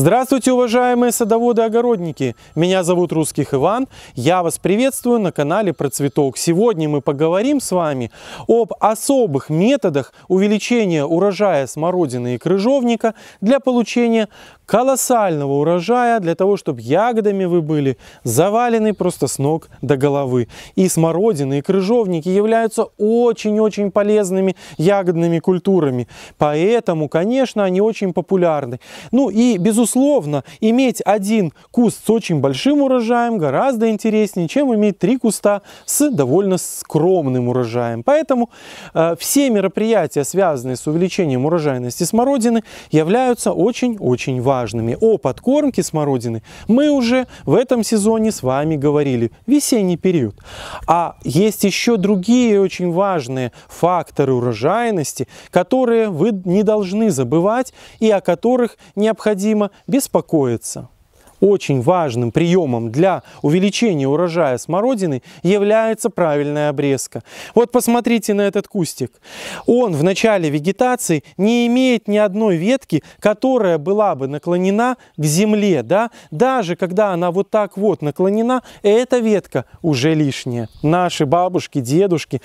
Здравствуйте, уважаемые садоводы-огородники! Меня зовут Русских Иван. Я вас приветствую на канале Про Цветок. Сегодня мы поговорим с вами об особых методах увеличения урожая смородины и крыжовника для получения колоссального урожая, для того, чтобы ягодами вы были завалены просто с ног до головы. И смородины, и крыжовники являются очень-очень полезными ягодными культурами. Поэтому, конечно, они очень популярны. Ну и, безусловно, Безусловно, иметь один куст с очень большим урожаем гораздо интереснее, чем иметь три куста с довольно скромным урожаем. Поэтому э, все мероприятия, связанные с увеличением урожайности смородины, являются очень-очень важными. О подкормке смородины мы уже в этом сезоне с вами говорили, весенний период. А есть еще другие очень важные факторы урожайности, которые вы не должны забывать и о которых необходимо беспокоиться. Очень важным приемом для увеличения урожая смородины является правильная обрезка. Вот посмотрите на этот кустик. Он в начале вегетации не имеет ни одной ветки, которая была бы наклонена к земле. Да? Даже когда она вот так вот наклонена, эта ветка уже лишняя. Наши бабушки, дедушки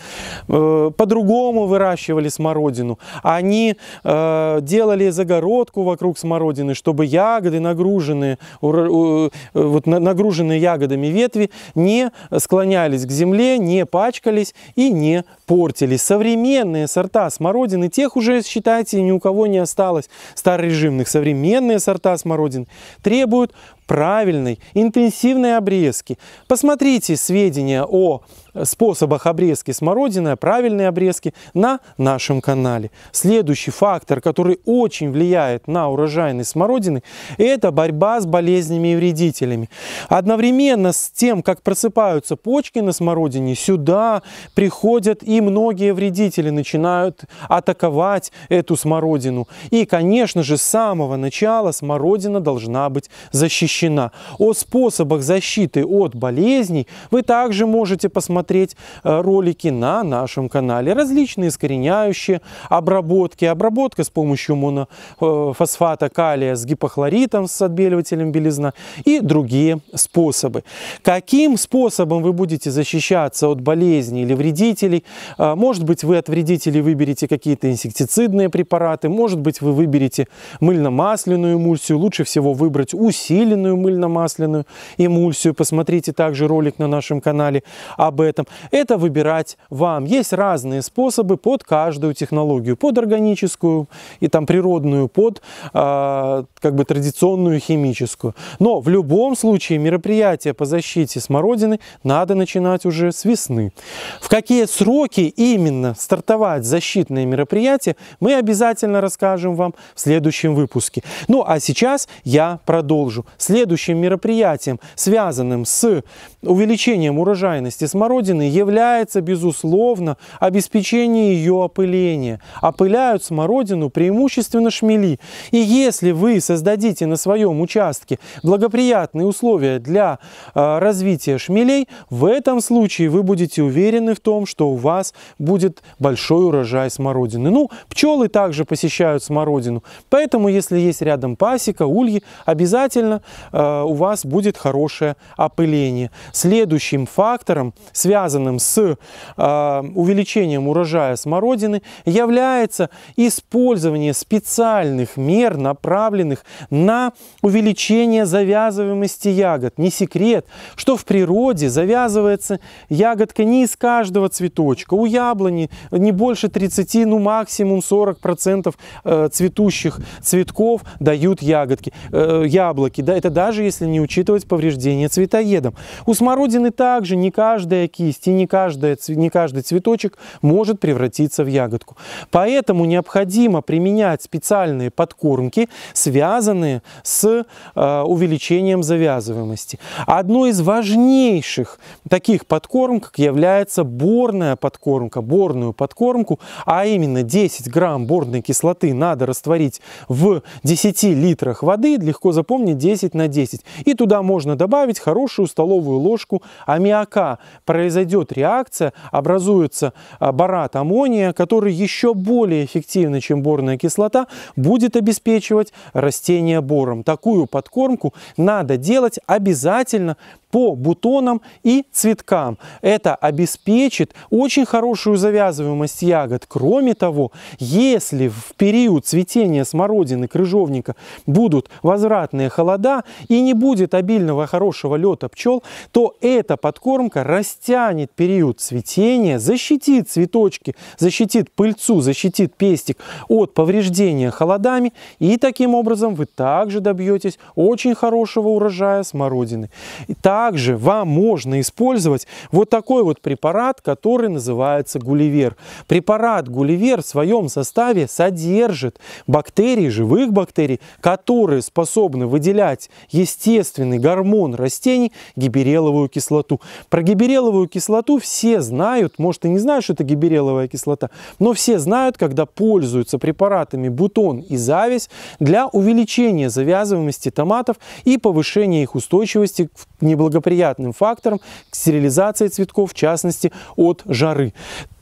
э, по-другому выращивали смородину. Они э, делали загородку вокруг смородины, чтобы ягоды нагруженные урожаем Э, э, вот, нагруженные ягодами ветви не склонялись к земле, не пачкались и не портились. Современные сорта смородины, тех уже, считайте, ни у кого не осталось старорежимных. Современные сорта смородин требуют правильной, интенсивной обрезки. Посмотрите сведения о способах обрезки смородины, о правильной обрезки на нашем канале. Следующий фактор, который очень влияет на урожайность смородины, это борьба с болезнями и вредителями. Одновременно с тем, как просыпаются почки на смородине, сюда приходят и многие вредители начинают атаковать эту смородину. И, конечно же, с самого начала смородина должна быть защищена женщина, о способах защиты от болезней, вы также можете посмотреть э, ролики на нашем канале. Различные искореняющие обработки. Обработка с помощью монофосфата э, калия с гипохлоритом, с отбеливателем белизна и другие способы. Каким способом вы будете защищаться от болезней или вредителей? Э, может быть, вы от вредителей выберете какие-то инсектицидные препараты, может быть, вы выберете мыльно-масляную эмульсию. Лучше всего выбрать усиленную активную мыльно-масляную эмульсию. Посмотрите также ролик на нашем канале об этом. Это выбирать вам. Есть разные способы под каждую технологию. Под органическую и там природную, под э, как бы традиционную химическую. Но в любом случае мероприятие по защите смородины надо начинать уже с весны. В какие сроки именно стартовать защитные мероприятия, мы обязательно расскажем вам в следующем выпуске. Ну а сейчас я продолжу. Следующим мероприятием, связанным с увеличением урожайности смородины, является, безусловно, обеспечение ее опыления. Опыляют смородину преимущественно шмели. И если вы создадите на своем участке благоприятные условия для э, развития шмелей, в этом случае вы будете уверены в том, что у вас будет большой урожай смородины. Ну, пчелы также посещают смородину, поэтому если есть рядом пасека, ульи, обязательно Э, у вас будет хорошее опыление. Следующим фактором, связанным с э, увеличением урожая смородины, является использование специальных мер, направленных на увеличение завязываемости ягод. Не секрет, что в природе завязывается ягодка не из каждого цветочка. У яблони не больше 30, ну максимум 40% э, цветущих цветков дают ягодки, яблоки. Да, это даже если не учитывать повреждения цветоедом. У смородины также не каждая кисть и не, каждая, не каждый цветочек может превратиться в ягодку. Поэтому необходимо применять специальные подкормки, связанные с э, увеличением завязываемости. Одной из важнейших таких подкормок является борная подкормка, борную подкормку, а именно 10 грамм борной кислоты надо растворить в 10 литрах воды, легко запомнить 10 на на 10. И туда можно добавить хорошую столовую ложку аммиака. Произойдет реакция, образуется а, барат аммония, который еще более эффективно, чем борная кислота, будет обеспечивать растение бором. Такую подкормку надо делать обязательно по бутонам и цветкам. Это обеспечит очень хорошую завязываемость ягод. Кроме того, если в период цветения смородины, крыжовника будут возвратные холода и не будет обильного хорошего лета пчел, то эта подкормка растянет период цветения, защитит цветочки, защитит пыльцу, защитит пестик от повреждения холодами и таким образом вы также добьетесь очень хорошего урожая смородины. И так также вам можно использовать вот такой вот препарат, который называется гулливер. Препарат гулливер в своем составе содержит бактерии, живых бактерий, которые способны выделять естественный гормон растений, гибереловую кислоту. Про гибереловую кислоту все знают, может и не знают, что это гибереловая кислота, но все знают, когда пользуются препаратами бутон и зависть для увеличения завязываемости томатов и повышения их устойчивости к неблагоприятности благоприятным фактором к стерилизации цветков, в частности, от жары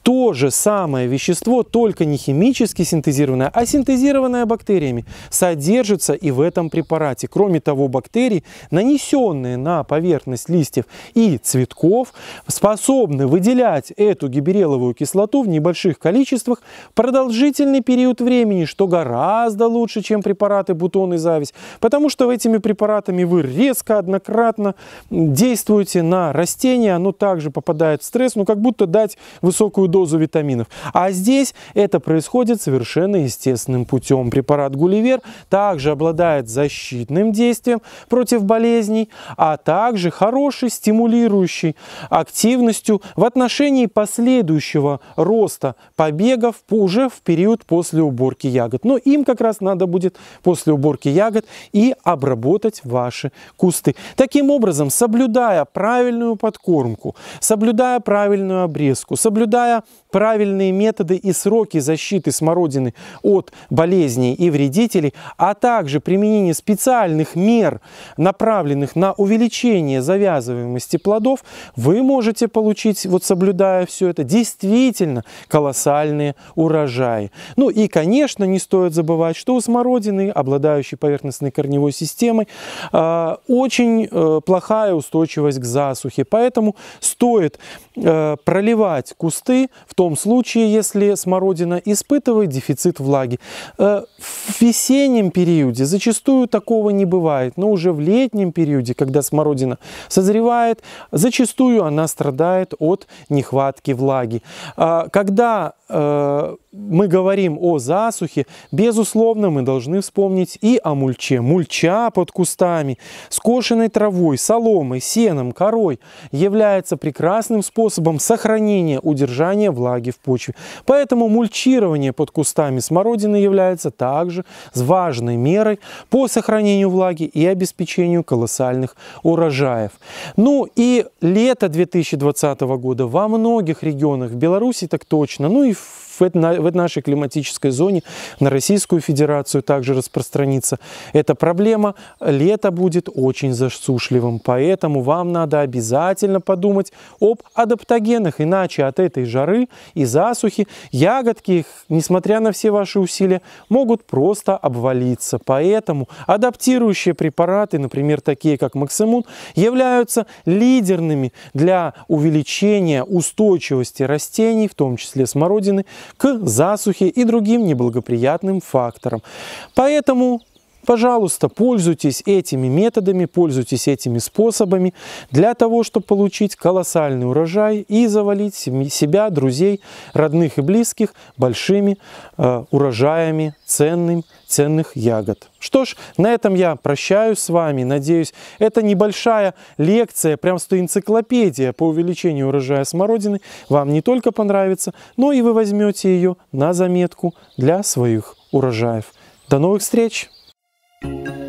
то же самое вещество, только не химически синтезированное, а синтезированное бактериями, содержится и в этом препарате. Кроме того, бактерии, нанесенные на поверхность листьев и цветков, способны выделять эту гибереловую кислоту в небольших количествах продолжительный период времени, что гораздо лучше, чем препараты бутон и зависть, потому что этими препаратами вы резко, однократно действуете на растение, оно также попадает в стресс, ну как будто дать высокую дозу витаминов. А здесь это происходит совершенно естественным путем. Препарат Гулливер также обладает защитным действием против болезней, а также хорошей стимулирующей активностью в отношении последующего роста побегов уже в период после уборки ягод. Но им как раз надо будет после уборки ягод и обработать ваши кусты. Таким образом, соблюдая правильную подкормку, соблюдая правильную обрезку, соблюдая правильные методы и сроки защиты смородины от болезней и вредителей, а также применение специальных мер, направленных на увеличение завязываемости плодов, вы можете получить, вот соблюдая все это, действительно колоссальные урожаи. Ну и, конечно, не стоит забывать, что у смородины, обладающей поверхностной корневой системой, а, очень э, плохая устойчивость к засухе, поэтому стоит э, проливать кусты в том случае, если смородина испытывает дефицит влаги. Э, в весеннем периоде зачастую такого не бывает, но уже в летнем периоде, когда смородина созревает, зачастую она страдает от нехватки влаги. А, когда э, мы говорим о засухе, безусловно, мы должны вспомнить и о мульче. Мульча под кустами, скошенной травой, соломой, сеном, корой является прекрасным способом сохранения, удержания влаги в почве. Поэтому мульчирование под кустами смородины является также важной мерой по сохранению влаги и обеспечению колоссальных урожаев. Ну и лето 2020 года во многих регионах в Беларуси так точно, ну и в в, это, нашей климатической зоне, на Российскую Федерацию также распространится эта проблема. Лето будет очень засушливым, поэтому вам надо обязательно подумать об адаптогенах, иначе от этой жары и засухи ягодки, несмотря на все ваши усилия, могут просто обвалиться. Поэтому адаптирующие препараты, например, такие как Максимун, являются лидерными для увеличения устойчивости растений, в том числе смородины, к засухе и другим неблагоприятным факторам. Поэтому Пожалуйста, пользуйтесь этими методами, пользуйтесь этими способами для того, чтобы получить колоссальный урожай и завалить себя, друзей, родных и близких большими э, урожаями ценным, ценных ягод. Что ж, на этом я прощаюсь с вами. Надеюсь, это небольшая лекция, прям что энциклопедия по увеличению урожая смородины вам не только понравится, но и вы возьмете ее на заметку для своих урожаев. До новых встреч! Thank you.